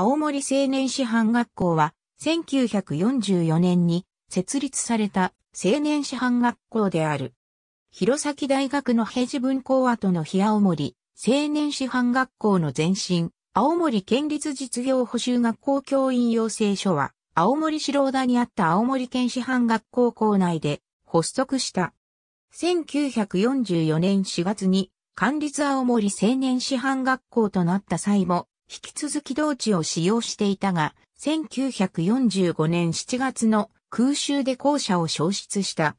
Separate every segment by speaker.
Speaker 1: 青森青年師範学校は、1944年に設立された青年師範学校である。弘前大学の平治文校跡の日青森青年師範学校の前身、青森県立実業補修学校教員養成所は、青森市田にあった青森県師範学校校内で発足した。1944年4月に、管立青森青年師範学校となった際も、引き続き同地を使用していたが、1945年7月の空襲で校舎を消失した。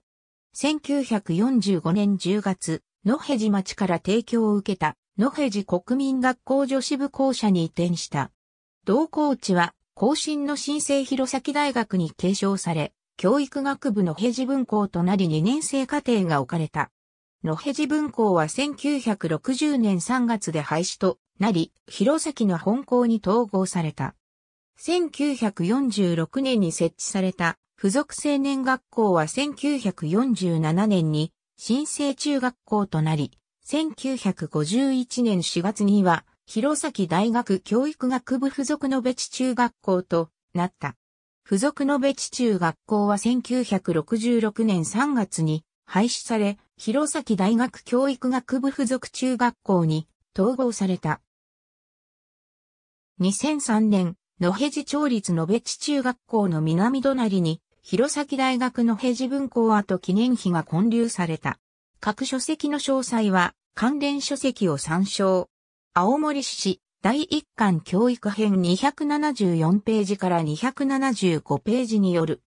Speaker 1: 1945年10月、野辺地町から提供を受けた野辺地国民学校女子部校舎に移転した。同校地は、後進の新生弘前大学に継承され、教育学部の辺地分校となり2年生課程が置かれた。野辺地分校は1960年3月で廃止となり、弘前の本校に統合された。1946年に設置された付属青年学校は1947年に新生中学校となり、1951年4月には弘前大学教育学部付属の別中学校となった。付属の別中学校は1966年3月に廃止され、弘前大学教育学部付属中学校に統合された。2003年、野辺地町立野辺地中学校の南隣に、弘前大学野辺地文庫跡記念碑が建立された。各書籍の詳細は、関連書籍を参照。青森市第1巻教育編274ページから275ページによる。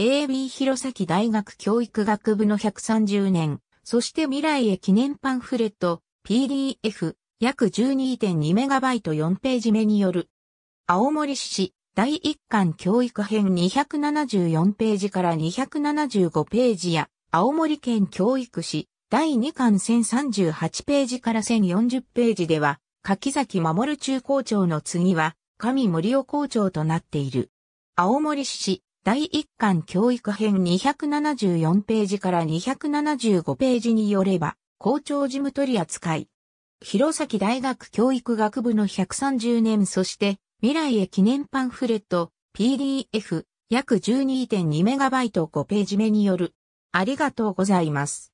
Speaker 1: AB 弘前大学教育学部の130年、そして未来へ記念パンフレット、PDF、約1 2 2イト4ページ目による。青森市第1巻教育編274ページから275ページや、青森県教育市第2巻1038ページから1040ページでは、柿崎守中校長の次は、上森尾校長となっている。青森市第1巻教育編274ページから275ページによれば、校長事務取り扱い。弘前大学教育学部の130年そして未来へ記念パンフレット PDF 約 12.2MB5 ページ目によるありがとうございます。